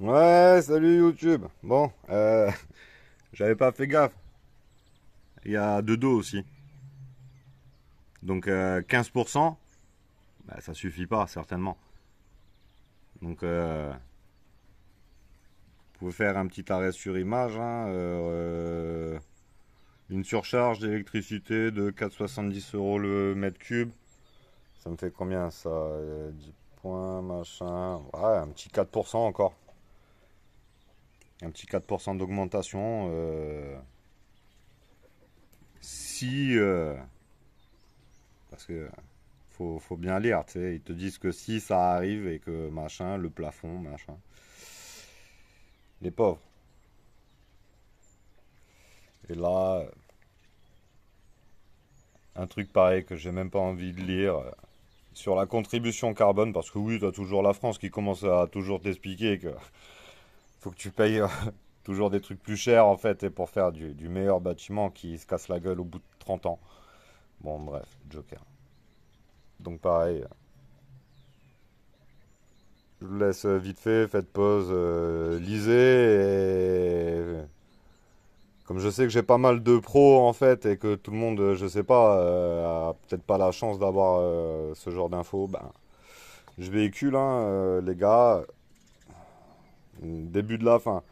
Ouais, salut YouTube. Bon, euh, j'avais pas fait gaffe. Il y a deux dos aussi. Donc 15%, euh, bah, ça suffit pas certainement. Donc euh, vous pouvez faire un petit arrêt sur image. Hein, euh, une surcharge d'électricité de 4,70 euros le mètre cube. Ça me fait combien ça 10 points, machin. Ouais, un petit 4% encore un petit 4% d'augmentation. Euh, si, euh, parce que faut, faut bien lire, tu sais, ils te disent que si ça arrive et que machin, le plafond, machin, les pauvres. Et là, euh, un truc pareil que j'ai même pas envie de lire sur la contribution carbone, parce que oui, tu toujours la France qui commence à toujours t'expliquer que que tu payes euh, toujours des trucs plus chers en fait, et pour faire du, meilleur bâtiment qui se casse la gueule au bout de 30 ans. Bon, bref, Joker. Donc pareil. Euh, je vous laisse euh, vite fait, faites pause, lisez et comme je sais que j'ai pas mal de pros en fait et que tout le monde, je sais pas, a peut-être pas la chance d'avoir ce genre d'infos, ben, je véhicule, hein, les gars début de la fin.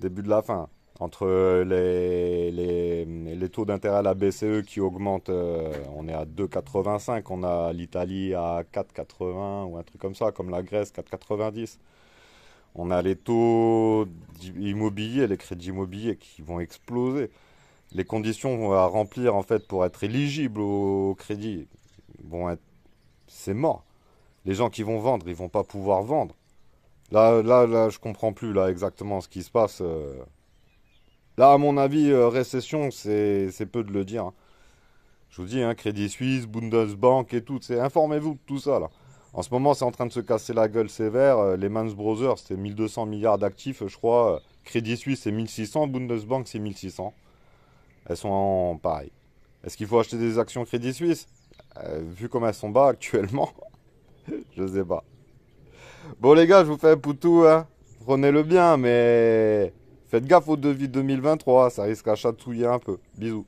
Début de la fin. Entre les, les, taux d'intérêt à la BCE qui augmentent, euh, on est à 2,85, on a l'Italie à 4,80 ou un truc comme ça, comme la Grèce, 4,90. On a les taux immobiliers, les crédits immobiliers qui vont exploser. Les conditions à remplir en fait pour être éligible au crédit Bon, c'est mort. Les gens qui vont vendre, ils vont pas pouvoir vendre. Là, là, là, je comprends plus là exactement ce qui se passe. Euh. Là, à mon avis, euh, récession, c'est peu de le dire. Hein. Je vous dis, hein, Crédit Suisse, Bundesbank et tout, informez-vous de tout ça là. En ce moment, c'est en train de se casser la gueule sévère. Euh, Les Mans Brothers, c'est 1200 milliards d'actifs, je crois. Crédit Suisse, c'est 1600. Bundesbank, c'est 1600. Elles sont en pareil. Est-ce qu'il faut acheter des actions Crédit Suisse Vu comme elles sont bas actuellement, je sais pas. Bon les gars, je vous fais un poutou, hein. Prenez-le bien, mais faites gaffe au devis 2023, ça risque à chatouiller un peu. Bisous.